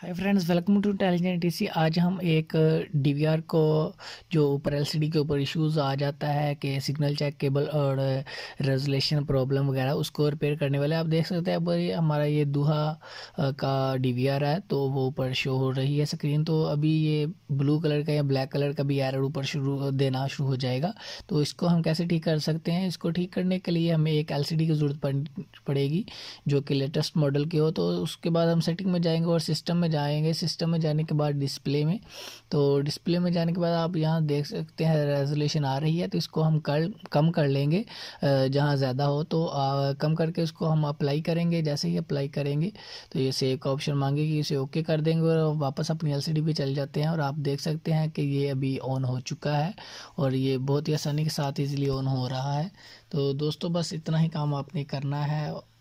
hi friends welcome to intelligent TC आज हम एक डीवीआर uh, को जो ऊपर एलसीडी के ऊपर इश्यूज आ जाता है कि सिग्नल चेक केबल और रेजोलेशन uh, प्रॉब्लम वगैरह उसको रिपेयर करने वाले आप देख सकते हैं अब हमारा ये दूहा uh, का डीवीआर है तो वो ऊपर शो हो रही है स्क्रीन तो अभी ये ब्लू कलर का या ब्लैक कलर का भी एरर ऊपर शुरू देना शुरू हो जाएगा तो इसको हम कैसे ठीक कर सकते हैं इसको ठीक करने के लिए हमें एक एल की ज़रूरत पड़ेगी जो कि लेटेस्ट मॉडल की हो तो उसके बाद हम सेटिंग में जाएंगे और सिस्टम में में जाएंगे सिस्टम में जाने के बाद डिस्प्ले में तो डिस्प्ले में जाने के बाद आप यहाँ देख सकते हैं रेजोल्यूशन आ रही है तो इसको हम कर कम कर लेंगे जहाँ ज़्यादा हो तो आ, कम करके इसको हम अप्लाई करेंगे जैसे ही अप्लाई करेंगे तो ये सेव का ऑप्शन मांगेगी इसे ओके कर देंगे और वापस अपनी एल सी चल जाते हैं और आप देख सकते हैं कि ये अभी ऑन हो चुका है और ये बहुत ही आसानी के साथ ईजिली ऑन हो रहा है तो दोस्तों बस इतना ही काम आपने करना है